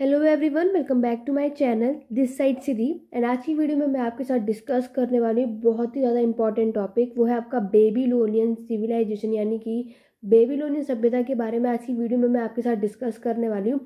hello everyone welcome back to my channel this side Siddhi and आज की video में मैं आपके साथ डिस्कस करने वाली हूँ बहुत ही ज़्यादा इंपॉर्टेंट टॉपिक वो है आपका बेबीलोनियन सिविलाइजेशन यानी कि बेबीलोनियन सभ्यता के बारे में आज की वीडियो में मैं आपके साथ डिस्कस करने वाली हूँ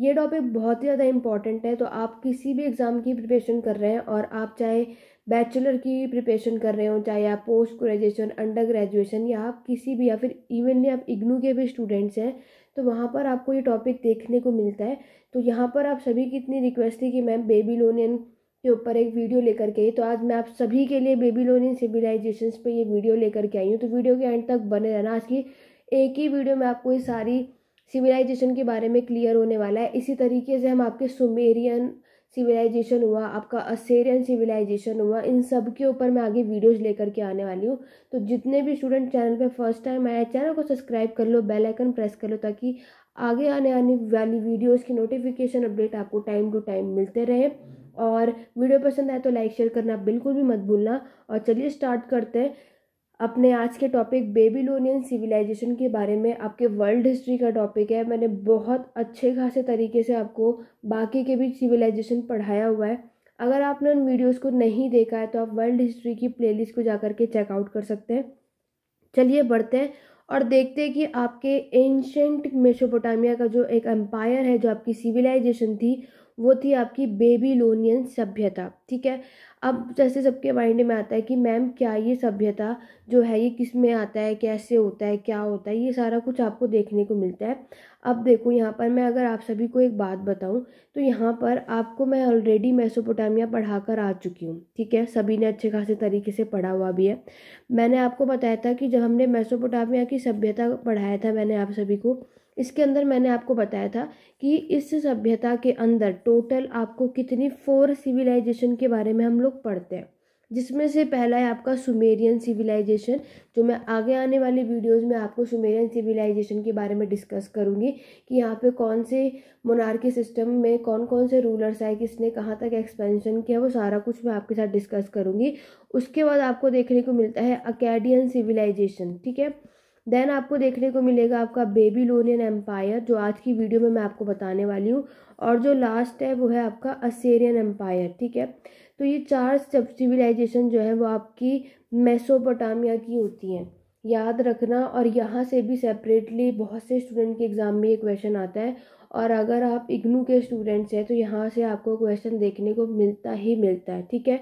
ये टॉपिक बहुत ही ज़्यादा इंपॉर्टेंट है तो आप किसी भी एग्ज़ाम की प्रिपरेशन कर रहे हैं और आप चाहे बैचलर की प्रिपरेशन कर रहे हो चाहे आप पोस्ट ग्रेजुएशन अंडर ग्रेजुएशन या आप किसी भी या फिर इवन आप इग्नू के भी स्टूडेंट्स हैं तो वहाँ पर आपको ये टॉपिक देखने को मिलता है तो यहाँ पर आप सभी की इतनी रिक्वेस्ट थी कि मैम बेबी लोनियन के ऊपर एक वीडियो लेकर के आई तो आज मैं आप सभी के लिए बेबी लोनियन सिविलाइजेशन पर ये वीडियो लेकर के आई हूँ तो वीडियो के एंड तक बने रहना आज की एक ही वीडियो में आपको ये सारी सिविलाइजेशन के बारे में क्लियर होने वाला है इसी तरीके से हम आपके सुमेरियन सिविलाइजेशन हुआ आपका असेरियन सिविलाइजेशन हुआ इन सब के ऊपर मैं आगे वीडियोज लेकर के आने वाली हूँ तो जितने भी स्टूडेंट चैनल पे फर्स्ट टाइम आया चैनल को सब्सक्राइब कर लो बेल आइकन प्रेस कर लो ताकि आगे आने आने वाली वीडियोस की नोटिफिकेशन अपडेट आपको टाइम टू टाइम मिलते रहे और वीडियो पसंद आए तो लाइक शेयर करना बिल्कुल भी मत भूलना और चलिए स्टार्ट करते हैं अपने आज के टॉपिक बेबीलोनियन सिविलाइजेशन के बारे में आपके वर्ल्ड हिस्ट्री का टॉपिक है मैंने बहुत अच्छे खासे तरीके से आपको बाकी के भी सिविलाइजेशन पढ़ाया हुआ है अगर आपने उन वीडियोस को नहीं देखा है तो आप वर्ल्ड हिस्ट्री की प्लेलिस्ट को जा के चेकआउट कर सकते हैं चलिए बढ़ते हैं और देखते हैं कि आपके एंशेंट मेसोपोटामिया का जो एक एम्पायर है जो आपकी सिविलाइजेशन थी वो थी आपकी बेबीलोनियन सभ्यता ठीक है अब जैसे सबके माइंड में आता है कि मैम क्या ये सभ्यता जो है ये किस में आता है कैसे होता है क्या होता है ये सारा कुछ आपको देखने को मिलता है अब देखो यहाँ पर मैं अगर आप सभी को एक बात बताऊँ तो यहाँ पर आपको मैं ऑलरेडी मैसोपोटामिया पढ़ा कर आ चुकी हूँ ठीक है सभी ने अच्छे खासे तरीके से पढ़ा हुआ भी है मैंने आपको बताया था कि जब हमने मैसोपोटामिया की सभ्यता पढ़ाया था मैंने आप सभी को इसके अंदर मैंने आपको बताया था कि इस सभ्यता के अंदर टोटल आपको कितनी फोर सिविलाइजेशन के बारे में हम लोग पढ़ते हैं जिसमें से पहला है आपका सुमेरियन सिविलाइजेशन जो मैं आगे आने वाली वीडियोस में आपको सुमेरियन सिविलाइजेशन के बारे में डिस्कस करूँगी कि यहाँ पे कौन से मोनार्की सिस्टम में कौन कौन से रूलर्स आए किसने कहाँ तक एक्सपेंशन किया वो सारा कुछ मैं आपके साथ डिस्कस करूँगी उसके बाद आपको देखने को मिलता है अकेडियन सिविलाइजेशन ठीक है देन आपको देखने को मिलेगा आपका बेबीलोनियन एम्पायर जो आज की वीडियो में मैं आपको बताने वाली हूँ और जो लास्ट है वो है आपका असेरियन एम्पायर ठीक है तो ये चार सब सिविलाइजेशन जो है वो आपकी मेसोपोटामिया की होती हैं याद रखना और यहाँ से भी सेपरेटली बहुत से स्टूडेंट के एग्ज़ाम में ये क्वेश्चन आता है और अगर आप इग्नू के स्टूडेंट्स हैं तो यहाँ से आपको क्वेश्चन देखने को मिलता ही मिलता है ठीक है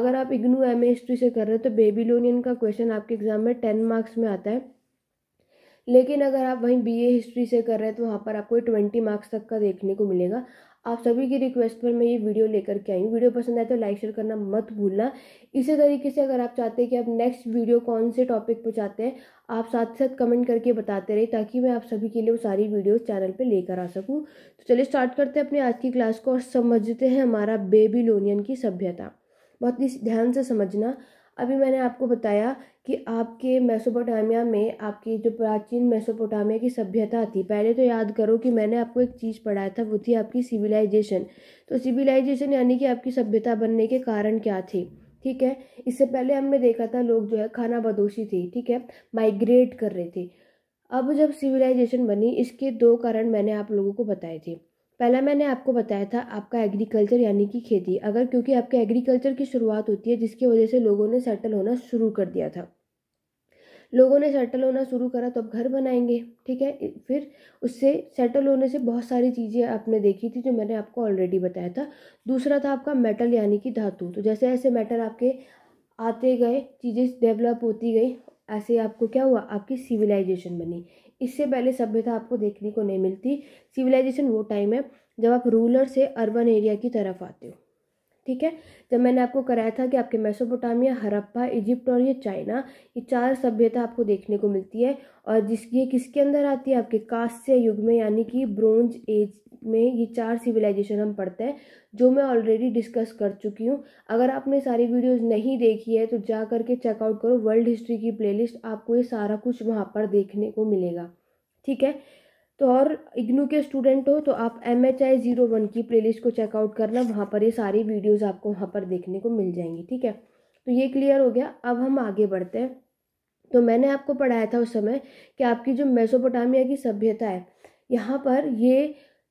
अगर आप इग्नू एम से कर रहे हो तो बेबीलोनियन का क्वेश्चन आपके एग्ज़ाम में टेन मार्क्स में आता है लेकिन अगर आप वहीं बी ए हिस्ट्री से कर रहे हैं तो वहाँ पर आपको ट्वेंटी मार्क्स तक का देखने को मिलेगा आप सभी की रिक्वेस्ट पर मैं ये वीडियो लेकर के आई हूँ वीडियो पसंद आए तो लाइक शेयर करना मत भूलना इसी तरीके से अगर आप चाहते हैं कि आप नेक्स्ट वीडियो कौन से टॉपिक पर चाहते हैं आप साथ साथ कमेंट करके बताते रहे ताकि मैं आप सभी के लिए वो सारी वीडियोस चैनल पे लेकर आ सकूँ तो चलिए स्टार्ट करते हैं अपनी आज की क्लास को और समझते हैं हमारा बेबीलोनियन की सभ्यता बहुत ही ध्यान से समझना अभी मैंने आपको बताया कि आपके मेसोपोटामिया में आपकी जो प्राचीन मेसोपोटामिया की सभ्यता थी पहले तो याद करो कि मैंने आपको एक चीज़ पढ़ाया था वो थी आपकी सिविलाइजेशन तो सिविलाइजेशन यानी कि आपकी सभ्यता बनने के कारण क्या थे ठीक है इससे पहले हमने देखा था लोग जो है खाना बदोशी थी ठीक है माइग्रेट कर रहे थे अब जब सिविलाइजेशन बनी इसके दो कारण मैंने आप लोगों को बताए थे पहला मैंने आपको बताया था आपका एग्रीकल्चर यानी कि खेती अगर क्योंकि आपके एग्रीकल्चर की शुरुआत होती है जिसकी वजह से लोगों ने सेटल होना शुरू कर दिया था लोगों ने सेटल होना शुरू करा तो अब घर बनाएंगे ठीक है फिर उससे सेटल होने से बहुत सारी चीज़ें आपने देखी थी जो मैंने आपको ऑलरेडी बताया था दूसरा था आपका मेटल यानी कि धातु तो जैसे ऐसे मेटल आपके आते गए चीज़ें डेवलप होती गई ऐसे आपको क्या हुआ आपकी सिविलाइजेशन बनी इससे पहले सभ्यता आपको देखने को नहीं मिलती सिविलाइजेशन वो टाइम है जब आप रूलर से अर्बन एरिया की तरफ आते हो ठीक है जब मैंने आपको कराया था कि आपके मेसोपोटामिया हरप्पा इजिप्ट और ये चाइना ये चार सभ्यता आपको देखने को मिलती है और जिसकी ये किसके अंदर आती है आपके कांस्य युग में यानी कि ब्रोंज एज में ये चार सिविलाइजेशन हम पढ़ते हैं जो मैं ऑलरेडी डिस्कस कर चुकी हूँ अगर आपने सारी वीडियोज़ नहीं देखी है तो जा करके चेकआउट करो वर्ल्ड हिस्ट्री की प्ले आपको ये सारा कुछ वहाँ पर देखने को मिलेगा ठीक है तो और इग्नू के स्टूडेंट हो तो आप M H I zero one की प्लेलिस्ट को चेकआउट करना वहाँ पर ये सारी वीडियोज़ आपको वहाँ पर देखने को मिल जाएंगी ठीक है तो ये क्लियर हो गया अब हम आगे बढ़ते हैं तो मैंने आपको पढ़ाया था उस समय कि आपकी जो मेसोपोटामिया की सभ्यता है यहाँ पर ये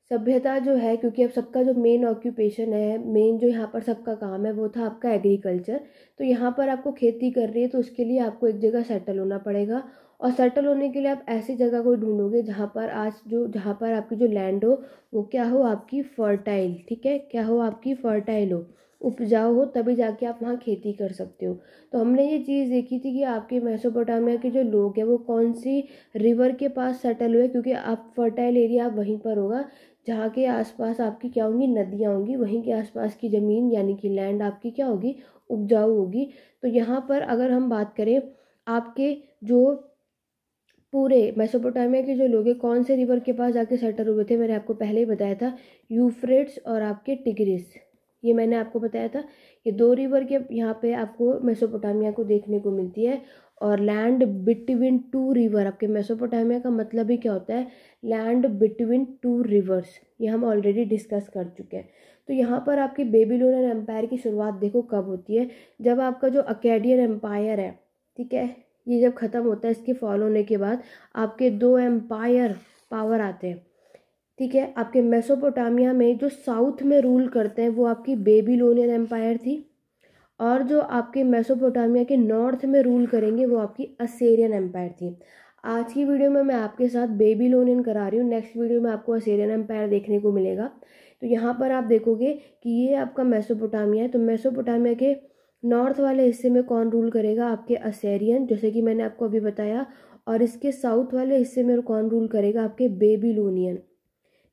सभ्यता जो है क्योंकि अब सबका जो मेन ऑक्यूपेशन है मेन जो यहाँ पर सबका काम है वो था आपका एग्रीकल्चर तो यहाँ पर आपको खेती कर रही है तो उसके लिए आपको एक जगह सेटल होना पड़ेगा और सेटल होने के लिए आप ऐसी जगह को ढूंढोगे जहाँ पर आज जो जहाँ पर आपकी जो लैंड हो वो क्या हो आपकी फर्टाइल ठीक है क्या हो आपकी फर्टाइल हो उपजाऊ हो तभी जाके आप वहाँ खेती कर सकते हो तो हमने ये चीज़ देखी थी कि आपके मैसोपोटामिया के जो लोग हैं वो कौन सी रिवर के पास सेटल हुए क्योंकि आप फर्टाइल एरिया आप वहीं पर होगा जहाँ के आसपास आपकी क्या होंगी नदियाँ होंगी वहीं के आसपास की ज़मीन यानी कि लैंड आपकी क्या होगी उपजाऊ होगी तो यहाँ पर अगर हम बात करें आपके जो पूरे मेसोपोटामिया के जो लोग हैं कौन से रिवर के पास जाके सेटल हुए थे मैंने आपको पहले ही बताया था यूफ्रेट्स और आपके टिग्रिस ये मैंने आपको बताया था ये दो रिवर के यहाँ पे आपको मेसोपोटामिया को देखने को मिलती है और लैंड बिटवीन टू रिवर आपके मेसोपोटामिया का मतलब ही क्या होता है लैंड बिटवीन टू रिवर्स ये हम ऑलरेडी डिस्कस कर चुके हैं तो यहाँ पर आपके बेबीलोनियन एम्पायर की शुरुआत देखो कब होती है जब आपका जो अकेडियन एम्पायर है ठीक है ये जब ख़त्म होता है इसके फॉल होने के बाद आपके दो एम्पायर पावर आते हैं ठीक है आपके मेसोपोटामिया में जो साउथ में रूल करते हैं वो आपकी बेबीलोनियन एम्पायर थी और जो आपके मेसोपोटामिया के नॉर्थ में रूल करेंगे वो आपकी असेरियन एम्पायर थी आज की वीडियो में मैं आपके साथ बेबीलोनियन करा रही हूँ नेक्स्ट वीडियो में आपको असेरियन एम्पायर देखने को मिलेगा तो यहाँ पर आप देखोगे कि ये आपका मेसोपोटामिया है तो मेसोपोटामिया के नॉर्थ वाले हिस्से में कौन रूल करेगा आपके असेरियन जैसे कि मैंने आपको अभी बताया और इसके साउथ वाले हिस्से में कौन रूल करेगा आपके बेबीलोनियन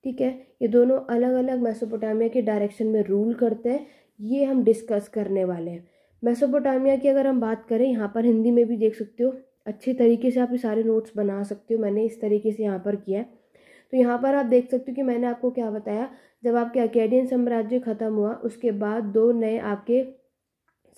ठीक है ये दोनों अलग अलग मेसोपोटामिया के डायरेक्शन में रूल करते हैं ये हम डिस्कस करने वाले हैं मेसोपोटामिया की अगर हम बात करें यहाँ पर हिंदी में भी देख सकते हो अच्छे तरीके से आप ये सारे नोट्स बना सकते हो मैंने इस तरीके से यहाँ पर किया है तो यहाँ पर आप देख सकते हो कि मैंने आपको क्या बताया जब आपके अकेडियन साम्राज्य ख़त्म हुआ उसके बाद दो नए आपके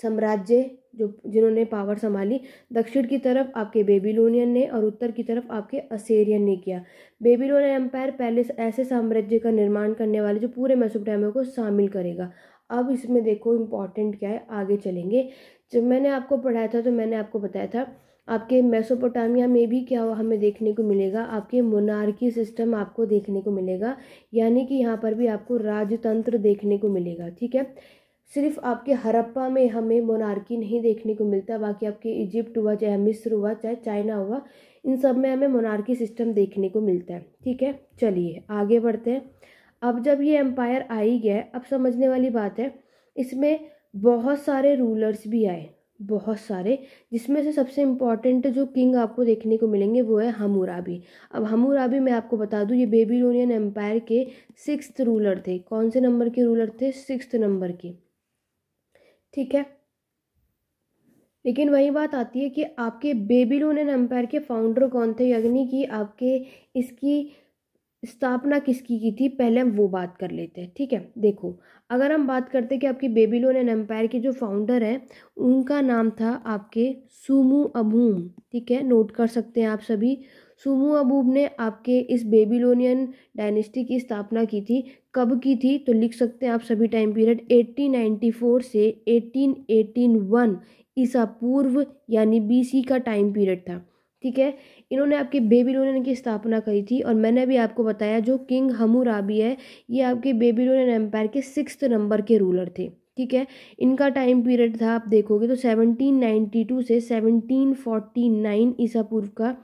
साम्राज्य जो जिन्होंने पावर संभाली दक्षिण की तरफ आपके बेबीलोनियन ने और उत्तर की तरफ आपके असेरियन ने किया बेबीलोनियन एम्पायर पहले ऐसे साम्राज्य का निर्माण करने वाले जो पूरे मेसोपोटामिया को शामिल करेगा अब इसमें देखो इम्पॉर्टेंट क्या है आगे चलेंगे जब मैंने आपको पढ़ाया था तो मैंने आपको बताया था आपके मेसोपोटामिया में भी क्या हमें देखने को मिलेगा आपके मोनार्की सिस्टम आपको देखने को मिलेगा यानी कि यहाँ पर भी आपको राजतंत्र देखने को मिलेगा ठीक है सिर्फ आपके हरप्पा में हमें मोनार्की नहीं देखने को मिलता बाकी आपके इजिप्ट हुआ चाहे मिस्र हुआ चाहे चाइना हुआ इन सब में हमें मोनार्की सिस्टम देखने को मिलता है ठीक है चलिए आगे बढ़ते हैं अब जब ये एम्पायर आ ही गया अब समझने वाली बात है इसमें बहुत सारे रूलर्स भी आए बहुत सारे जिसमें से सबसे इम्पॉर्टेंट जो किंग आपको देखने को मिलेंगे वो है हमूराबी अब हमूराबी मैं आपको बता दूँ ये बेबीलोनियन एम्पायर के सिक्स रूलर थे कौन से नंबर के रूलर थे सिक्स नंबर के ठीक है लेकिन वही बात आती है कि आपके बेबी लोन एम्पायर के फाउंडर कौन थे अग्नि की आपके इसकी स्थापना किसकी की थी पहले हम वो बात कर लेते हैं ठीक है देखो अगर हम बात करते हैं कि आपकी लोन एन एम्पायर के जो फाउंडर हैं उनका नाम था आपके सुमू अबूम ठीक है नोट कर सकते हैं आप सभी सुमू अबूब ने आपके इस बेबीलोनियन डायनेस्टी की स्थापना की थी कब की थी तो लिख सकते हैं आप सभी टाइम पीरियड 1894 से 1881 ईसा पूर्व यानी बीसी का टाइम पीरियड था ठीक है इन्होंने आपके बेबीलोनियन की स्थापना करी थी और मैंने भी आपको बताया जो किंग हमूराबी है ये आपके बेबीलोनियन एम्पायर के सिक्स नंबर के रूलर थे ठीक है इनका टाइम पीरियड था आप देखोगे तो 1792 से 1749 ईसा पूर्व का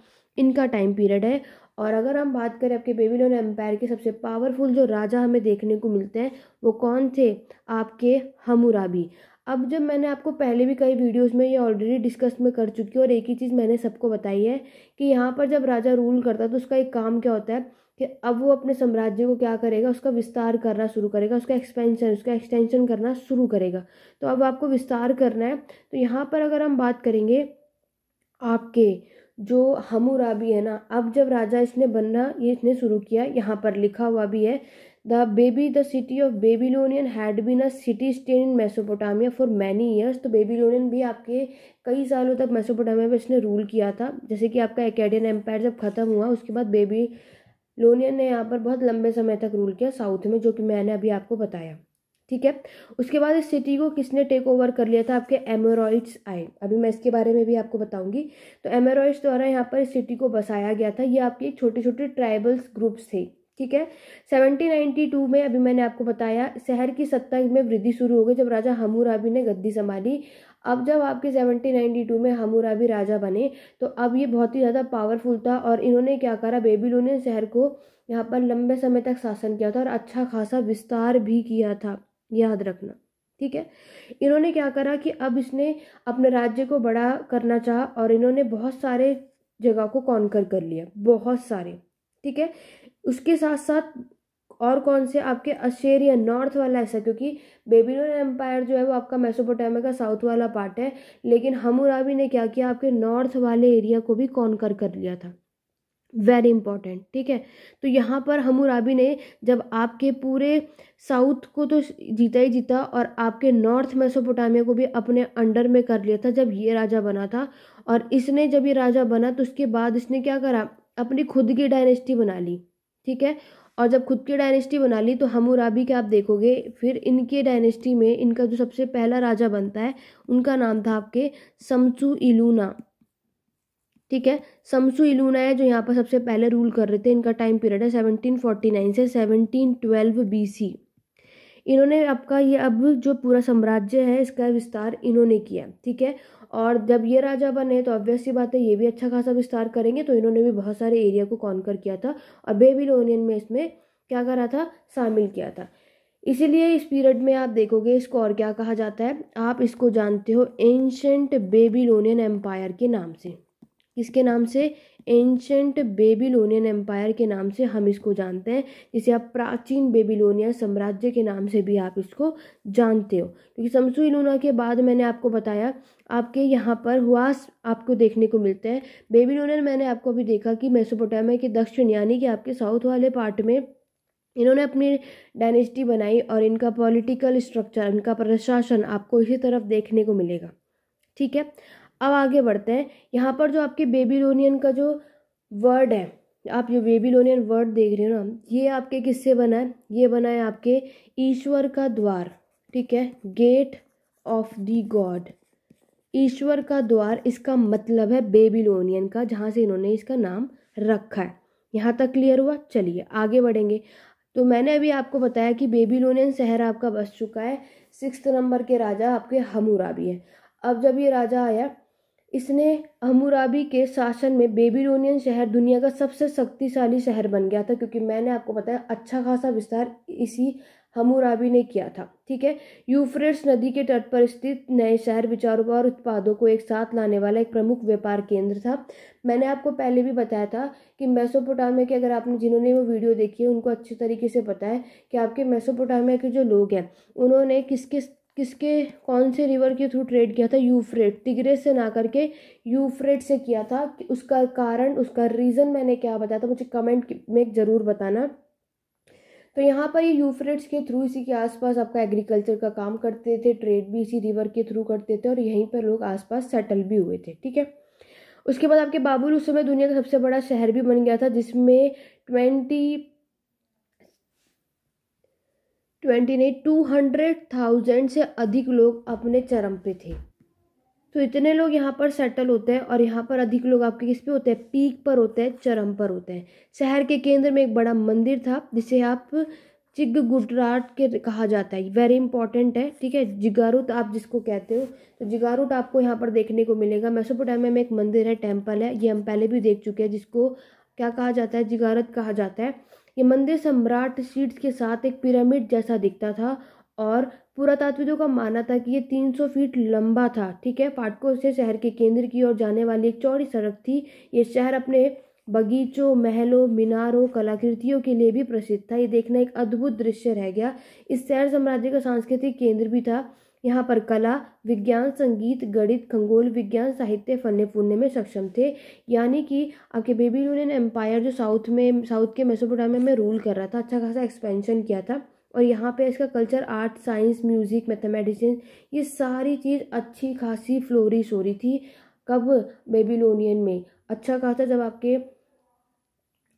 इनका टाइम पीरियड है और अगर हम बात करें आपके बेबीलोन एम्पायर के सबसे पावरफुल जो राजा हमें देखने को मिलते हैं वो कौन थे आपके हमूराबी अब जब मैंने आपको पहले भी कई वीडियोस में ये ऑलरेडी डिस्कस में कर चुकी हूँ और एक ही चीज़ मैंने सबको बताई है कि यहाँ पर जब राजा रूल करता है तो उसका एक काम क्या होता है कि अब वो अपने साम्राज्य को क्या करेगा उसका विस्तार करना शुरू करेगा उसका एक्सपेंशन उसका एक्सटेंशन करना शुरू करेगा तो अब आपको विस्तार करना है तो यहाँ पर अगर हम बात करेंगे आपके जो हमुराबी है ना अब जब राजा इसने बनना ये इसने शुरू किया यहाँ पर लिखा हुआ भी है the baby the city of Babylonian had been a city state in Mesopotamia for many years तो बेबीलोनियन भी आपके कई सालों तक मेसोपोटामिया में इसने रूल किया था जैसे कि आपका एकेडियन एम्पायर जब ख़त्म हुआ उसके बाद बेबी लोनियन ने यहाँ पर बहुत लंबे समय तक रूल किया साउथ में जो कि मैंने अभी आपको बताया ठीक है उसके बाद इस सिटी को किसने टेक ओवर कर लिया था आपके एमोरॉइड्स आए अभी मैं इसके बारे में भी आपको बताऊंगी तो एमोरॉइड्स द्वारा यहाँ पर इस सिटी को बसाया गया था ये आपके छोटे छोटे ट्राइबल्स ग्रुप्स थे ठीक है 1792 में अभी मैंने आपको बताया शहर की सत्ता में वृद्धि शुरू हो गई जब राजा हमूराबी ने गद्दी संभाली अब जब आपके 1792 में हमूराबी राजा बने तो अब ये बहुत ही ज़्यादा पावरफुल था और इन्होंने क्या करा बेबीलोनियन शहर को यहाँ पर लंबे समय तक शासन किया था और अच्छा खासा विस्तार भी किया था याद रखना ठीक है इन्होंने क्या करा कि अब इसने अपने राज्य को बड़ा करना चाहा और इन्होंने बहुत सारे जगह को कॉन्कर कर लिया बहुत सारे ठीक है उसके साथ साथ और कौन से आपके अशेरिया नॉर्थ वाला ऐसा क्योंकि बेबीलोन एम्पायर जो है वो आपका मेसोपोटामिया का साउथ वाला पार्ट है लेकिन हमुराबी ने क्या किया आपके नॉर्थ वाले एरिया को भी कॉन्कर कर लिया था वेरी इंपॉर्टेंट ठीक है तो यहाँ पर हमुराबी ने जब आपके पूरे साउथ को तो जीता ही जीता और आपके नॉर्थ मेसोपोटामिया को भी अपने अंडर में कर लिया था जब ये राजा बना था और इसने जब ये राजा बना तो उसके बाद इसने क्या करा अपनी खुद की डायनेस्टी बना ली ठीक है और जब खुद की डायनेस्टी बना ली तो हमूराबी के आप देखोगे फिर इनके डायनेस्टी में इनका जो सबसे पहला राजा बनता है उनका नाम था आपके समसू इलूना ठीक है समसू इलूना है जो यहाँ पर सबसे पहले रूल कर रहे थे इनका टाइम पीरियड है सेवनटीन फोर्टी नाइन से सेवनटीन ट्वेल्व बी सी इन्होंने आपका ये अब जो पूरा साम्राज्य है इसका विस्तार इन्होंने किया ठीक है और जब ये राजा बने तो ऑब्वियस सी बात है ये भी अच्छा खासा विस्तार करेंगे तो इन्होंने भी बहुत सारे एरिया को कॉन्कर किया था और बेबीलोनियन में इसमें क्या करा था शामिल किया था इसीलिए इस पीरियड में आप देखोगे इसको और क्या कहा जाता है आप इसको जानते हो एंशंट बेबीलोनियन एम्पायर के नाम से किसके नाम से एंशंट बेबीलोनियन एम्पायर के नाम से हम इसको जानते हैं जिसे आप प्राचीन बेबीलोनिया साम्राज्य के नाम से भी आप इसको जानते हो क्योंकि समसू लूना के बाद मैंने आपको बताया आपके यहाँ पर हुआस आपको देखने को मिलते हैं बेबीलोनियन मैंने आपको अभी देखा कि मेसोपोटामिया के दक्षिण यानी कि आपके साउथ वाले पार्ट में इन्होंने अपनी डायनेस्टी बनाई और इनका पॉलिटिकल स्ट्रक्चर इनका प्रशासन आपको इसी तरफ देखने को मिलेगा ठीक है अब आगे बढ़ते हैं यहाँ पर जो आपके बेबीलोनियन का जो वर्ड है आप जो बेबीलोनियन वर्ड देख रहे हो ना ये आपके किससे बना है ये बना है आपके ईश्वर का द्वार ठीक है गेट ऑफ दी गॉड ईश्वर का द्वार इसका मतलब है बेबीलोनियन का जहाँ से इन्होंने इसका नाम रखा है यहाँ तक क्लियर हुआ चलिए आगे बढ़ेंगे तो मैंने अभी आपको बताया कि बेबीलोनियन शहर आपका बस चुका है सिक्स नंबर के राजा आपके हमूरा भी है अब जब ये राजा आया इसने हमूराबी के शासन में बेबीलोनियन शहर दुनिया का सबसे शक्तिशाली शहर बन गया था क्योंकि मैंने आपको बताया अच्छा खासा विस्तार इसी हमूराबी ने किया था ठीक है यूफ्रेट्स नदी के तट पर स्थित नए शहर विचारों और उत्पादों को एक साथ लाने वाला एक प्रमुख व्यापार केंद्र था मैंने आपको पहले भी बताया था कि मेसोपोटामिया के अगर आपने जिन्होंने वो वीडियो देखी है उनको अच्छे तरीके से पता है कि आपके मेसोपोटामिया के जो लोग हैं उन्होंने किस किस किसके कौन से रिवर के थ्रू ट्रेड किया था यूफ्रेट तिगरे से ना करके यूफ्रेट से किया था कि उसका कारण उसका रीज़न मैंने क्या बताया था मुझे कमेंट में ज़रूर बताना तो यहाँ पर ये यूफ्रेट्स के थ्रू इसी के आसपास आपका एग्रीकल्चर का काम करते थे ट्रेड भी इसी रिवर के थ्रू करते थे और यहीं पर लोग आसपास सेटल भी हुए थे ठीक है उसके बाद आपके बाबुल उस समय दुनिया का सबसे बड़ा शहर भी बन गया था जिसमें ट्वेंटी ट्वेंटी नहीं टू हंड्रेड थाउजेंड से अधिक लोग अपने चरम पे थे तो इतने लोग यहाँ पर सेटल होते हैं और यहाँ पर अधिक लोग आपके किस पे होते हैं पीक पर होते हैं चरम पर होते हैं शहर के केंद्र में एक बड़ा मंदिर था जिसे आप चिग गुटराट के कहा जाता है वेरी इंपॉर्टेंट है ठीक है जिगारुट आप जिसको कहते हो तो जिगारूट आपको यहाँ पर देखने को मिलेगा टाइम में एक मंदिर है टेम्पल है ये हम पहले भी देख चुके हैं जिसको क्या कहा जाता है जिगारत कहा जाता है ये मंदिर सम्राट सीट्स के साथ एक पिरामिड जैसा दिखता था और पुरातात्विकों का मानना था कि ये 300 फीट लंबा था ठीक है पाटको से शहर के केंद्र की ओर जाने वाली एक चौड़ी सड़क थी ये शहर अपने बगीचों महलों मीनारों कलाकृतियों के लिए भी प्रसिद्ध था ये देखना एक अद्भुत दृश्य रह गया इस शहर साम्राज्य का सांस्कृतिक केंद्र भी था यहाँ पर कला विज्ञान संगीत गणित खंगोल विज्ञान साहित्य फलने फूलने में सक्षम थे यानी कि आपके बेबी यूनियन एम्पायर जो साउथ में साउथ के मेसोपोटामिया में रूल कर रहा था अच्छा खासा एक्सपेंशन किया था और यहाँ पे इसका culture art science music mathematics ये सारी चीज़ अच्छी खासी फ्लोरिश हो रही थी कब बेबीलोनियन में अच्छा खासा जब आपके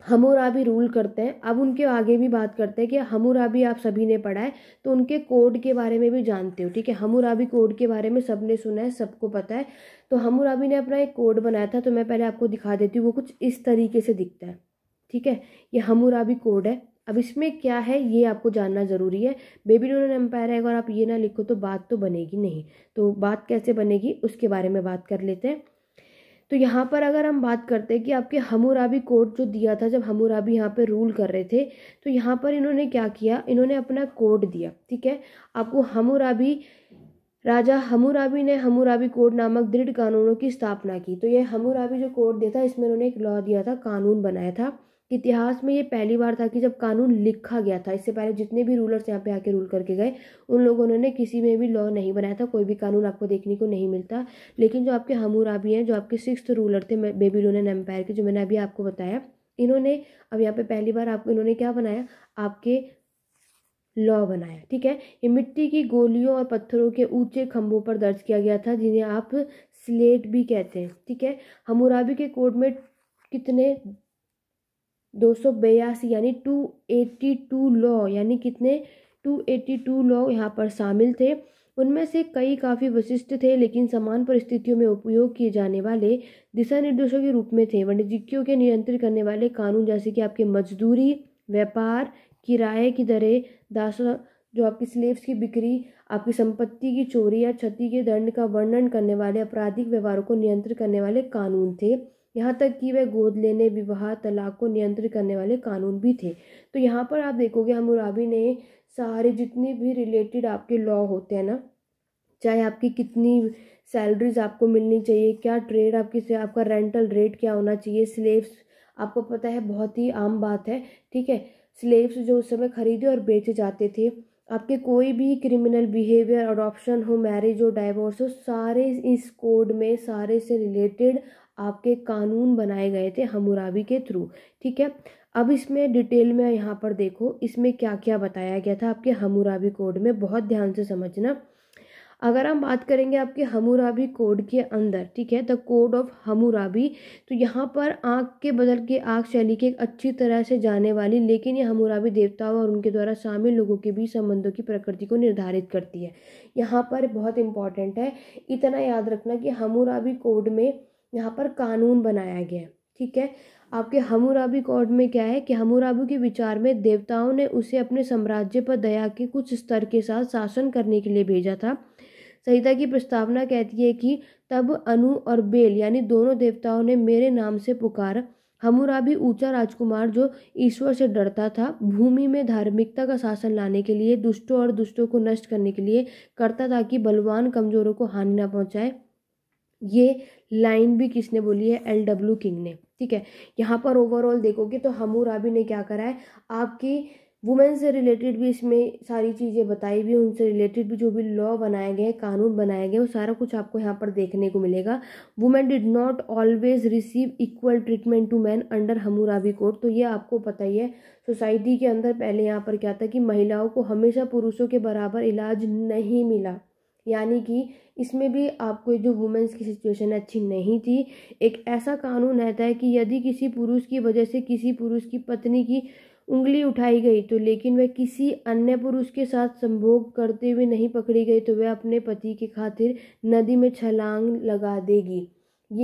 हमोराबी रूल करते हैं अब उनके आगे भी बात करते हैं कि हमोराबी आप सभी ने पढ़ा है तो उनके कोड के बारे में भी जानते हो ठीक है हमोराबी कोड के बारे में सब ने सुना है सबको पता है तो हमोराबी ने अपना एक कोड बनाया था तो मैं पहले आपको दिखा देती हूँ वो कुछ इस तरीके से दिखता है ठीक है ये हमोराबी कोड है अब इसमें क्या है ये आपको जानना ज़रूरी है बेबी डोनर एम्पायर है अगर आप ये ना लिखो तो बात तो बनेगी नहीं तो बात कैसे बनेगी उसके बारे में बात कर लेते हैं तो यहाँ पर अगर हम बात करते हैं कि आपके हमूराबी कोर्ट जो दिया था जब हमूराबी यहाँ पे रूल कर रहे थे तो यहाँ पर इन्होंने क्या किया इन्होंने अपना कोर्ट दिया ठीक है आपको हमूराबी राजा हमूराबी ने हमूराबी कोर्ट नामक दृढ़ कानूनों की स्थापना की तो ये हमूराबी जो कोर्ट दिया था इसमें इन्होंने एक लॉ दिया था कानून बनाया था इतिहास में ये पहली बार था कि जब कानून लिखा गया था इससे पहले जितने भी रूलर्स यहाँ पे आके रूल करके गए उन लोगों ने किसी में भी लॉ नहीं बनाया था कोई भी कानून आपको देखने को नहीं मिलता लेकिन जो आपके हमूराबी हैं जो आपके सिक्स रूलर थे बेबी बेबीलोनियन एम्पायर के जो मैंने अभी आपको बताया इन्होंने अब यहाँ पे पहली बार आप इन्होंने क्या बनाया आपके लॉ बनाया ठीक है ये मिट्टी की गोलियों और पत्थरों के ऊंचे खंभों पर दर्ज किया गया था जिन्हें आप स्लेट भी कहते हैं ठीक है हमूराबी के कोर्ट में कितने दो सौ बयासी यानी टू एट्टी टू लॉ यानी कितने टू एट्टी टू लॉ यहाँ पर शामिल थे उनमें से कई काफ़ी विशिष्ट थे लेकिन समान परिस्थितियों में उपयोग किए जाने वाले दिशा निर्देशों के रूप में थे वाणिज्यों के नियंत्रित करने वाले कानून जैसे कि आपके मजदूरी व्यापार किराए की दरें दास जो आपकी स्लेव्स की बिक्री आपकी संपत्ति की चोरी या क्षति के दंड का वर्णन करने वाले आपराधिक व्यवहारों को नियंत्रित करने वाले कानून थे यहाँ तक कि वह गोद लेने विवाह तलाक को नियंत्रित करने वाले कानून भी थे तो यहाँ पर आप देखोगे हमुराबी ने सारे जितने भी रिलेटेड आपके लॉ होते हैं ना चाहे आपकी कितनी सैलरीज आपको मिलनी चाहिए क्या ट्रेड आपकी से आपका रेंटल रेट क्या होना चाहिए स्लेव्स आपको पता है बहुत ही आम बात है ठीक है स्लेव्स जो उस समय खरीदे और बेचे जाते थे आपके कोई भी क्रिमिनल बिहेवियर अडॉप्शन हो मैरिज हो डाइवोर्स हो सारे इस कोड में सारे से रिलेटेड आपके कानून बनाए गए थे हमुराबी के थ्रू ठीक है अब इसमें डिटेल में यहाँ पर देखो इसमें क्या क्या बताया गया था आपके हमुराबी कोड में बहुत ध्यान से समझना अगर हम बात करेंगे आपके हमूराबी कोड के अंदर ठीक है द कोड ऑफ हमुराबी तो यहाँ पर आँख के बदल के आँख शैली के एक अच्छी तरह से जाने वाली लेकिन ये हमूराबी देवताओं और उनके द्वारा शामिल लोगों के बीच संबंधों की प्रकृति को निर्धारित करती है यहाँ पर बहुत इंपॉर्टेंट है इतना याद रखना कि हमूराबी कोड में यहाँ पर कानून बनाया गया है ठीक है आपके हमूराबी कोड में क्या है कि हमुराबी के विचार में देवताओं ने उसे अपने साम्राज्य पर दया के कुछ स्तर के साथ शासन करने के लिए भेजा था संहिता की प्रस्तावना कहती है कि तब अनु और बेल यानी दोनों देवताओं ने मेरे नाम से पुकार हमुराबी ऊंचा राजकुमार जो ईश्वर से डरता था भूमि में धार्मिकता का शासन लाने के लिए दुष्टों और दुष्टों को नष्ट करने के लिए करता था कि बलवान कमजोरों को हानि ना पहुंचाए ये लाइन भी किसने बोली है एल डब्ल्यू किंग ने ठीक है यहाँ पर ओवरऑल देखोगे तो हमूराबी ने क्या करा है आपकी वुमेन से रिलेटेड भी इसमें सारी चीज़ें बताई भी उनसे रिलेटेड भी जो भी लॉ बनाए गए कानून बनाए गए वो सारा कुछ आपको यहाँ पर देखने को मिलेगा women did not always receive equal treatment to man under Hammurabi court तो ये आपको पता ही है सोसाइटी के अंदर पहले यहाँ पर क्या था कि महिलाओं को हमेशा पुरुषों के बराबर इलाज नहीं मिला यानी कि इसमें भी आपको जो वुमेंस की सिचुएशन अच्छी नहीं थी एक ऐसा कानून रहता है कि यदि किसी पुरुष की वजह से किसी पुरुष की पत्नी की उंगली उठाई गई तो लेकिन वह किसी अन्य पुरुष के साथ संभोग करते हुए नहीं पकड़ी गई तो वह अपने पति के खातिर नदी में छलांग लगा देगी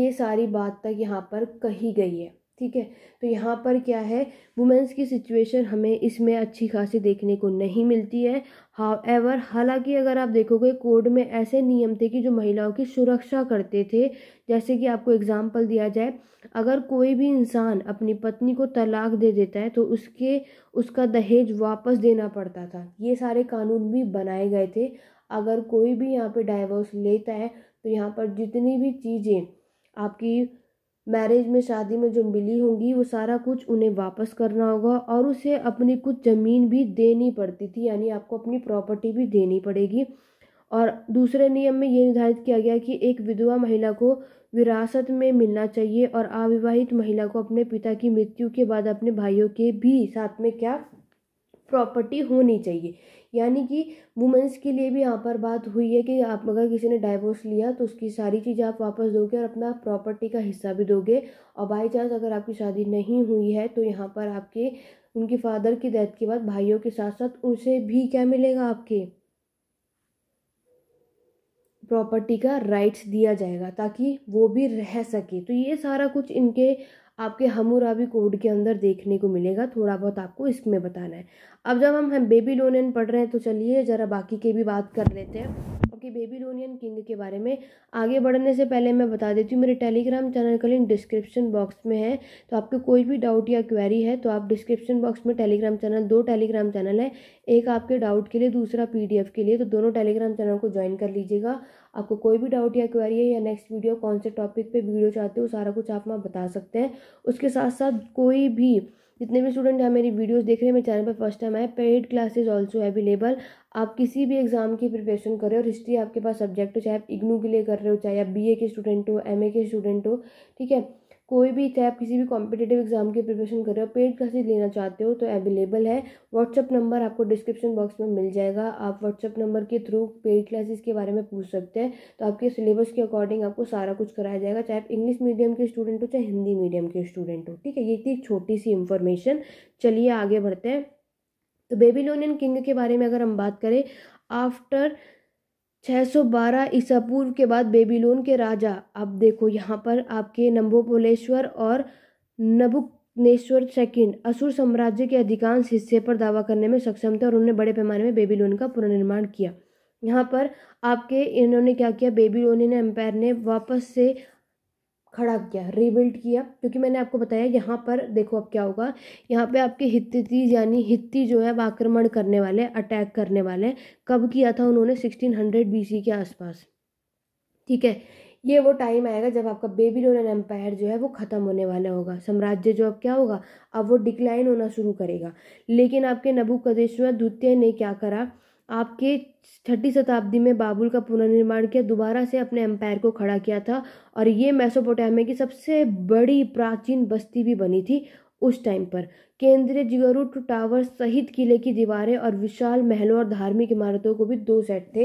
ये सारी बात तक यहाँ पर कही गई है ठीक है तो यहाँ पर क्या है वुमेंस की सिचुएशन हमें इसमें अच्छी खासी देखने को नहीं मिलती है हाउ एवर हालांकि अगर आप देखोगे कोड में ऐसे नियम थे कि जो महिलाओं की सुरक्षा करते थे जैसे कि आपको एग्जाम्पल दिया जाए अगर कोई भी इंसान अपनी पत्नी को तलाक दे देता है तो उसके उसका दहेज वापस देना पड़ता था ये सारे कानून भी बनाए गए थे अगर कोई भी यहाँ पे डाइवोर्स लेता है तो यहाँ पर जितनी भी चीज़ें आपकी मैरिज में शादी में जो मिली होंगी वो सारा कुछ उन्हें वापस करना होगा और उसे अपनी कुछ ज़मीन भी देनी पड़ती थी यानी आपको अपनी प्रॉपर्टी भी देनी पड़ेगी और दूसरे नियम में ये निर्धारित किया गया कि एक विधवा महिला को विरासत में मिलना चाहिए और अविवाहित महिला को अपने पिता की मृत्यु के बाद अपने भाइयों के भी साथ में क्या प्रॉपर्टी होनी चाहिए यानी कि वुमेंस के लिए भी यहाँ पर बात हुई है कि आप अगर किसी ने डाइवोर्स लिया तो उसकी सारी चीज़ें आप वापस दोगे और अपना प्रॉपर्टी का हिस्सा भी दोगे और बाई चांस अगर आपकी शादी नहीं हुई है तो यहाँ पर आपके उनके फादर की डेथ के बाद भाइयों के साथ साथ उनसे भी क्या मिलेगा आपके प्रॉपर्टी का राइट्स दिया जाएगा ताकि वो भी रह सके तो ये सारा कुछ इनके आपके हमुराबी कोड के अंदर देखने को मिलेगा थोड़ा बहुत आपको इसमें बताना है अब जब हम, हम बेबी लोन पढ़ रहे हैं तो चलिए ज़रा बाकी के भी बात कर लेते हैं बेबीलोनियन किंग के बारे में आगे बढ़ने से पहले मैं बता देती हूँ मेरे टेलीग्राम चैनल का लिंक डिस्क्रिप्शन बॉक्स में है तो आपके कोई भी डाउट या क्वेरी है तो आप डिस्क्रिप्शन बॉक्स में टेलीग्राम चैनल दो टेलीग्राम चैनल है एक आपके डाउट के लिए दूसरा पी के लिए तो दोनों टेलीग्राम चैनल को ज्वाइन कर लीजिएगा आपको कोई भी डाउट या क्वेरी है या नेक्स्ट वीडियो कौन से टॉपिक पर वीडियो चाहते हो सारा कुछ आप वहाँ बता सकते हैं उसके साथ साथ कोई भी जितने भी स्टूडेंट हैं मेरी वीडियोस देख रहे हैं मेरे चैनल पर फर्स्ट टाइम है पेड क्लासेज ऑल्सो अवेलेबल आप किसी भी एग्ज़ाम की प्रिपरेशन कर रहे हो हिस्ट्री आपके पास सब्जेक्ट हो चाहे आप इग्नू के लिए कर रहे हो चाहे आप बीए के स्टूडेंट हो एमए के स्टूडेंट हो ठीक है कोई भी चाहे आप किसी भी कॉम्पिटेटिव एग्जाम की प्रिपरेशन कर रहे हो पेड क्लासेज लेना चाहते हो तो अवेलेबल है व्हाट्सअप नंबर आपको डिस्क्रिप्शन बॉक्स में मिल जाएगा आप व्हाट्सअप नंबर के थ्रू पेड क्लासेज के बारे में पूछ सकते हैं तो आपके सिलेबस के अकॉर्डिंग आपको सारा कुछ कराया जाएगा चाहे आप इंग्लिश मीडियम के स्टूडेंट हो चाहे हिंदी मीडियम के स्टूडेंट हो ठीक है ये थी छोटी सी इन्फॉर्मेशन चलिए आगे बढ़ते हैं तो बेबीलोनियन किंग के बारे में अगर हम बात करें आफ्टर 612 ईसा पूर्व के बाद बेबीलोन के राजा अब देखो यहाँ पर आपके नंबोपोलेश्वर और नबुकनेश्वर सेकंड असुर साम्राज्य के अधिकांश हिस्से पर दावा करने में सक्षम थे और उन्होंने बड़े पैमाने में बेबीलोन का पुनर्निर्माण किया यहाँ पर आपके इन्होंने क्या किया बेबीलोनियन एम्पायर ने वापस से खड़ा किया रीबिल्ड किया क्योंकि मैंने आपको बताया यहाँ पर देखो अब क्या होगा यहाँ पे आपके हित्ती यानी हित्ती जो है आक्रमण करने वाले अटैक करने वाले कब किया था उन्होंने सिक्सटीन हंड्रेड बीसी के आसपास ठीक है ये वो टाइम आएगा जब आपका बेबीलोनियन एम्पायर जो है वो ख़त्म होने वाला होगा साम्राज्य जो अब क्या होगा अब वो डिक्लाइन होना शुरू करेगा लेकिन आपके नबू कदेश्वर द्वितीय ने क्या करा आपके छठी शताब्दी में बाबुल का पुनर्निर्माण किया दोबारा से अपने एम्पायर को खड़ा किया था और ये मेसोपोटामिया की सबसे बड़ी प्राचीन बस्ती भी बनी थी उस टाइम पर केंद्रीय जिगरुट टावर सहित किले की दीवारें और विशाल महलों और धार्मिक इमारतों को भी दो सेट थे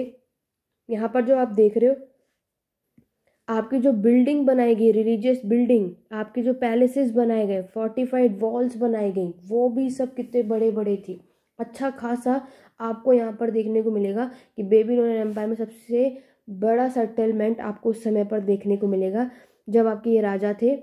यहाँ पर जो आप देख रहे हो आपकी जो बिल्डिंग बनाई गई रिलीजियस बिल्डिंग आपके जो पैलेसेस बनाए गए फोर्टिफाइड वॉल्स बनाई गई वो भी सब कितने बड़े बड़े थी अच्छा खासा आपको यहाँ पर देखने को मिलेगा कि बेबी रोन एम्पायर में सबसे बड़ा सेटलमेंट आपको उस समय पर देखने को मिलेगा जब आपके ये राजा थे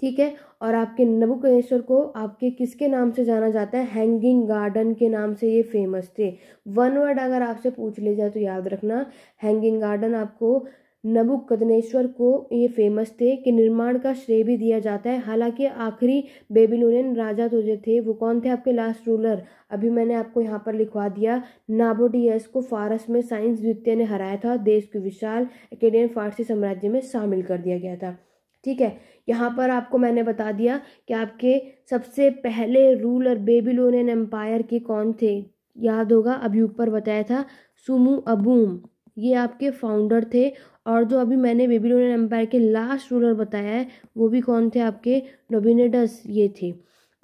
ठीक है और आपके नबुकनेश्वर को आपके किसके नाम से जाना जाता है हैंगिंग गार्डन के नाम से ये फेमस थे वन वर्ड अगर आपसे पूछ लिया जाए तो याद रखना हैंगिंग गार्डन आपको नबुकदनेश्वर को ये फेमस थे कि निर्माण का श्रेय भी दिया जाता है हालांकि आखिरी बेबीलोनियन राजा तो जो थे वो कौन थे आपके लास्ट रूलर अभी मैंने आपको यहाँ पर लिखवा दिया नाबोडियस को फारस में साइंस द्वितीय ने हराया था देश के विशाल एकेडियन फारसी साम्राज्य में शामिल कर दिया गया था ठीक है यहाँ पर आपको मैंने बता दिया कि आपके सबसे पहले रूलर बेबीलोनियन एम्पायर के कौन थे याद होगा अभी ऊपर बताया था सुमू अबूम ये आपके फाउंडर थे और जो अभी मैंने बेबीलोनियन एम्पायर के लास्ट रूलर बताया है वो भी कौन थे आपके नोबिनेडस ये थे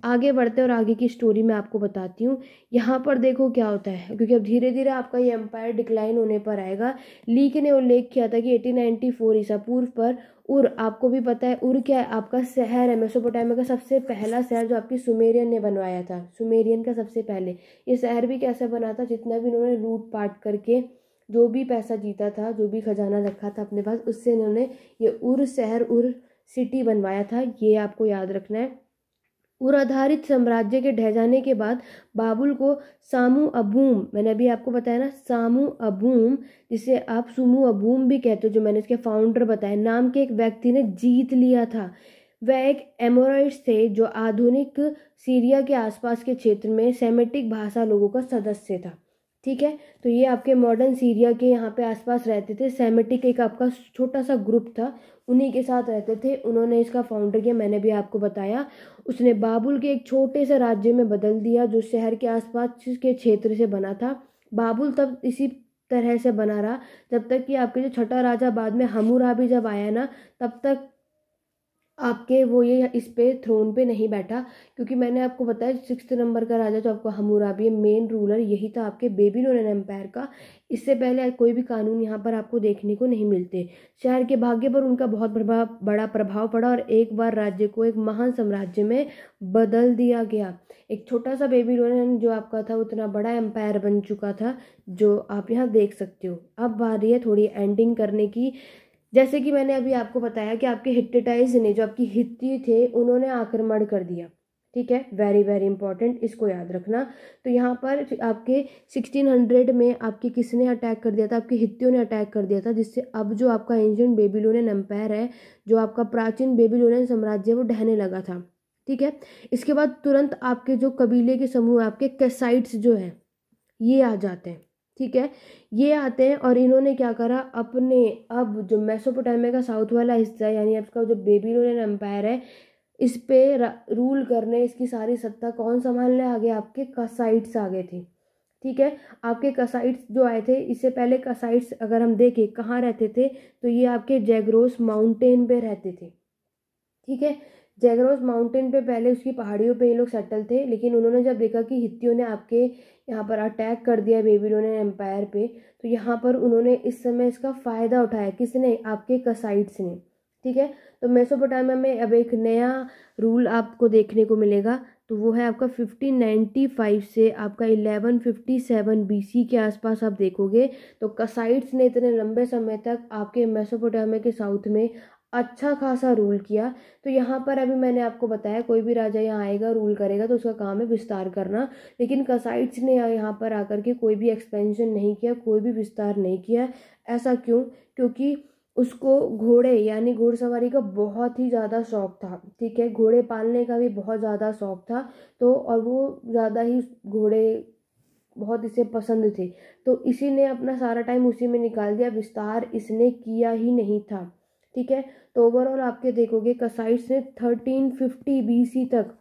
आगे बढ़ते और आगे की स्टोरी मैं आपको बताती हूँ यहाँ पर देखो क्या होता है क्योंकि अब धीरे धीरे आपका ये एम्पायर डिक्लाइन होने पर आएगा ली के ने उल्लेख किया था कि 1894 ईसा पूर्व पर उर आपको भी पता है उर क्या है आपका शहर है मेसोपोटामिया का सबसे पहला शहर जो आपकी सुमेरियन ने बनवाया था सुमेरियन का सबसे पहले ये शहर भी कैसे बना था जितना भी इन्होंने लूट पाट करके जो भी पैसा जीता था जो भी खजाना रखा था अपने पास उससे इन्होंने ये उर शहर उर सिटी बनवाया था ये आपको याद रखना है उर आधारित साम्राज्य के ढह जाने के बाद बाबुल को सामू अबूम मैंने अभी आपको बताया ना सामू अबूम जिसे आप सुमू अबूम भी कहते हो जो मैंने इसके फाउंडर बताया नाम के एक व्यक्ति ने जीत लिया था वह एक एमोराइड्स थे जो आधुनिक सीरिया के आसपास के क्षेत्र में सेमेटिक भाषा लोगों का सदस्य था ठीक है तो ये आपके मॉडर्न सीरिया के यहाँ पे आसपास रहते थे सेमेटिक एक आपका छोटा सा ग्रुप था उन्हीं के साथ रहते थे उन्होंने इसका फाउंडर किया मैंने भी आपको बताया उसने बाबुल के एक छोटे से राज्य में बदल दिया जो शहर के आसपास के क्षेत्र से बना था बाबुल तब इसी तरह से बना रहा जब तक कि आपके जो छठा राजा बाद में हमूरा भी जब आया ना तब तक आपके वो ये इस पे थ्रोन पे नहीं बैठा क्योंकि मैंने आपको बताया सिक्स नंबर का राजा जो आपको हमूराबी मेन रूलर यही था आपके बेबी लोन एम्पायर का इससे पहले कोई भी कानून यहाँ पर आपको देखने को नहीं मिलते शहर के भाग्य पर उनका बहुत प्रभाव बड़ा प्रभाव पड़ा और एक बार राज्य को एक महान साम्राज्य में बदल दिया गया एक छोटा सा बेबीलोनियन जो आपका था उतना बड़ा एम्पायर बन चुका था जो आप यहाँ देख सकते हो अब बारी है थोड़ी एंडिंग करने की जैसे कि मैंने अभी आपको बताया कि आपके हिट्टेटाइज ने जो आपकी हित्ती थे उन्होंने आक्रमण कर दिया ठीक है वेरी वेरी इंपॉर्टेंट इसको याद रखना तो यहाँ पर आपके 1600 में आपके किसने अटैक कर दिया था आपके हित्तियों ने अटैक कर दिया था जिससे अब जो आपका एंशियंट बेबीलोनियन एम्पायर है जो आपका प्राचीन बेबीलोनियन साम्राज्य है वो ढहने लगा था ठीक है इसके बाद तुरंत आपके जो कबीले के समूह आपके कैसाइट्स जो हैं ये आ जाते हैं ठीक है ये आते हैं और इन्होंने क्या करा अपने अब जो मेसोपोटामिया का साउथ वाला हिस्सा यानी आपका जो बेबीलोनियन एम्पायर है इस पे रूल करने इसकी सारी सत्ता कौन संभालने आ गया आपके कसाइट्स आ गए थे ठीक है आपके कसाइट्स जो आए थे इससे पहले कसाइट्स अगर हम देखें कहाँ रहते थे तो ये आपके जैग्रोस माउंटेन पे रहते थे ठीक है जैगरोस माउंटेन पे पहले उसकी पहाड़ियों पे ये लोग सेटल थे लेकिन उन्होंने जब देखा कि हित्तियों ने आपके यहाँ पर अटैक कर दिया बेबीलोन एम्पायर पे तो यहाँ पर उन्होंने इस समय इसका फ़ायदा उठाया किसने आपके कसाइड्स ने ठीक है तो मेसोपोटामिया में अब एक नया रूल आपको देखने को मिलेगा तो वो है आपका फिफ्टीन नाइन्टी फाइव से आपका eleven fifty seven B C के आसपास आप देखोगे तो कसाइड्स ने इतने लंबे समय तक आपके मेसोपोटामिया के साउथ में अच्छा खासा रूल किया तो यहाँ पर अभी मैंने आपको बताया कोई भी राजा यहाँ आएगा रूल करेगा तो उसका काम है विस्तार करना लेकिन कसाइट्स ने यहाँ पर आकर के कोई भी एक्सपेंशन नहीं किया कोई भी विस्तार नहीं किया ऐसा क्यों क्योंकि उसको घोड़े यानी घोड़सवारी का बहुत ही ज़्यादा शौक था ठीक है घोड़े पालने का भी बहुत ज़्यादा शौक था तो और वो ज़्यादा ही घोड़े बहुत इसे पसंद थे तो इसी ने अपना सारा टाइम उसी में निकाल दिया विस्तार इसने किया ही नहीं था ठीक है तो ओवरऑल आपके देखोगे कसाइट्स ने थर्टीन फिफ्टी बी तक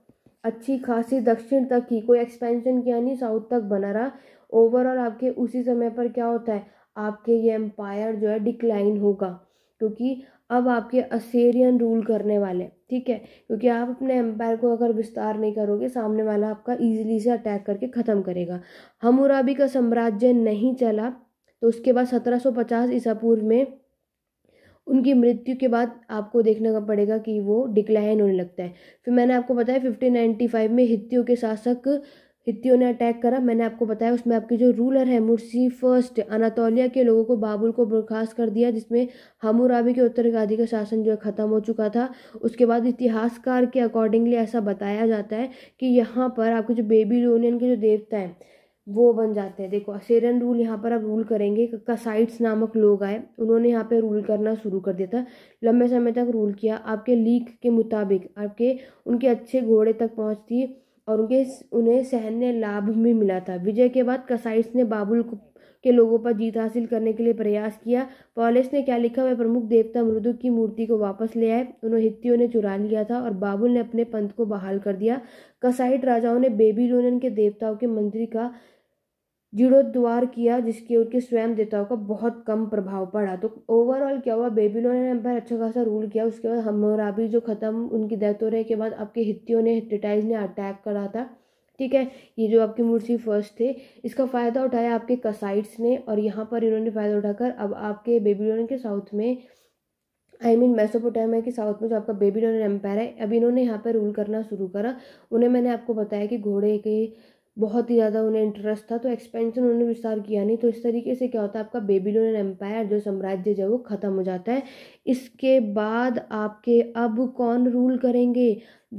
अच्छी खासी दक्षिण तक की कोई एक्सपेंशन किया नहीं साउथ तक बना रहा ओवरऑल आपके उसी समय पर क्या होता है आपके ये एम्पायर जो है डिक्लाइन होगा क्योंकि अब आपके असेरियन रूल करने वाले ठीक है क्योंकि आप अपने एम्पायर को अगर विस्तार नहीं करोगे सामने वाला आपका इजीली से अटैक करके ख़त्म करेगा हमुराबी का साम्राज्य नहीं चला तो उसके बाद 1750 ईसा पूर्व में उनकी मृत्यु के बाद आपको देखना पड़ेगा कि वो डिक्लाइन होने लगता है फिर मैंने आपको बताया फिफ्टीन नाइन्टी फाइव में हितियों के शासक हितियों ने अटैक करा मैंने आपको बताया उसमें आपके जो रूलर है मुर्सी फर्स्ट अनातोलिया के लोगों को बाबुल को बर्खास्त कर दिया जिसमें हमूराबी के उत्तरगादी का शासन जो है ख़त्म हो चुका था उसके बाद इतिहासकार के अकॉर्डिंगली ऐसा बताया जाता है कि यहाँ पर आपके जो बेबी लोनियन के जो देवता हैं वो बन जाते हैं देखो असेरन रूल यहाँ पर अब रूल करेंगे कसाइट्स नामक लोग आए उन्होंने यहाँ पे रूल करना शुरू कर दिया था लंबे समय तक रूल किया आपके लीक के मुताबिक आपके उनके अच्छे घोड़े तक पहुँचती और उनके उन्हें सहन्य लाभ भी मिला था विजय के बाद कसाइट्स ने बाबुल के लोगों पर जीत हासिल करने के लिए प्रयास किया पॉलिस ने क्या लिखा वह प्रमुख देवता मृदु की मूर्ति को वापस ले आए उन्होंने हित्तियों ने चुरा लिया था और बाबुल ने अपने पंथ को बहाल कर दिया कसाइट राजाओं ने बेबीलोनियन के देवताओं के मंदिर का जीर्णोद्वार किया जिसके उनके स्वयं देवताओं का बहुत कम प्रभाव पड़ा तो ओवरऑल क्या हुआ बेबीलोन एम्पायर अच्छा खासा रूल किया उसके बाद अभी जो ख़त्म उनकी डेथ हो रहे के बाद आपके हितियों ने हिट्टिटाइज ने अटैक करा था ठीक है ये जो आपके मुर्सी फर्स्ट थे इसका फ़ायदा उठाया आपके कसाइड्स ने और यहाँ पर इन्होंने फ़ायदा उठाकर अब आपके बेबीलोन के साउथ में आई मीन मेसोपोटामिया के साउथ में जो आपका बेबीलोन एम्पायर है अब इन्होंने यहाँ पर रूल करना शुरू करा उन्हें मैंने आपको बताया कि घोड़े के बहुत ही ज़्यादा उन्हें इंटरेस्ट था तो एक्सपेंशन उन्होंने विस्तार किया नहीं तो इस तरीके से क्या होता है आपका बेबीलोन एम्पायर जो साम्राज्य जो है वो ख़त्म हो जाता है इसके बाद आपके अब कौन रूल करेंगे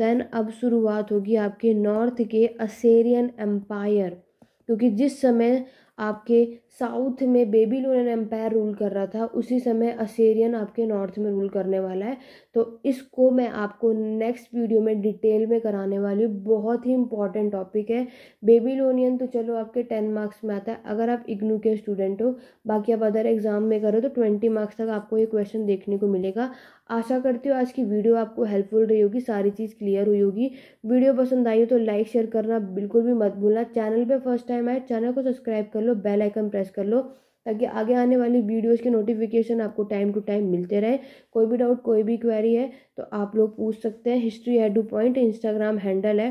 देन अब शुरुआत होगी आपके नॉर्थ के असेरियन एम्पायर क्योंकि जिस समय आपके साउथ में बेबीलोनियन एम्पायर रूल कर रहा था उसी समय असेरियन आपके नॉर्थ में रूल करने वाला है तो इसको मैं आपको नेक्स्ट वीडियो में डिटेल में कराने वाली हूँ बहुत ही इंपॉर्टेंट टॉपिक है बेबीलोनियन तो चलो आपके टेन मार्क्स में आता है अगर आप इग्नू के स्टूडेंट हो बाकी आप अदर एग्जाम में करो तो ट्वेंटी मार्क्स तक आपको ये क्वेश्चन देखने को मिलेगा आशा करती हूँ आज की वीडियो आपको हेल्पफुल रही होगी सारी चीज़ क्लियर हुई होगी वीडियो पसंद आई हो तो लाइक शेयर करना बिल्कुल भी मत भूलना चैनल पर फर्स्ट टाइम आए चैनल को सब्सक्राइब कर लो बेलाइकन प्रेस प्रेस कर लो ताकि आगे आने वाली वीडियोस के नोटिफिकेशन आपको टाइम टू टाइम मिलते रहे कोई भी डाउट कोई भी क्वेरी है तो आप लोग पूछ सकते हैं history do point Instagram handle है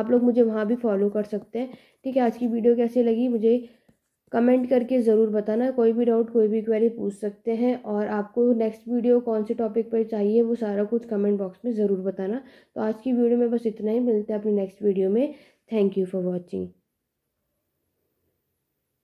आप लोग मुझे वहाँ भी फॉलो कर सकते हैं ठीक है आज की वीडियो कैसी लगी मुझे कमेंट करके ज़रूर बताना कोई भी डाउट कोई भी क्वेरी पूछ सकते हैं और आपको नेक्स्ट वीडियो कौन से टॉपिक पर चाहिए वो सारा कुछ कमेंट बॉक्स में ज़रूर बताना तो आज की वीडियो में बस इतना ही मिलते हैं अपने नेक्स्ट वीडियो में थैंक यू फॉर वॉचिंग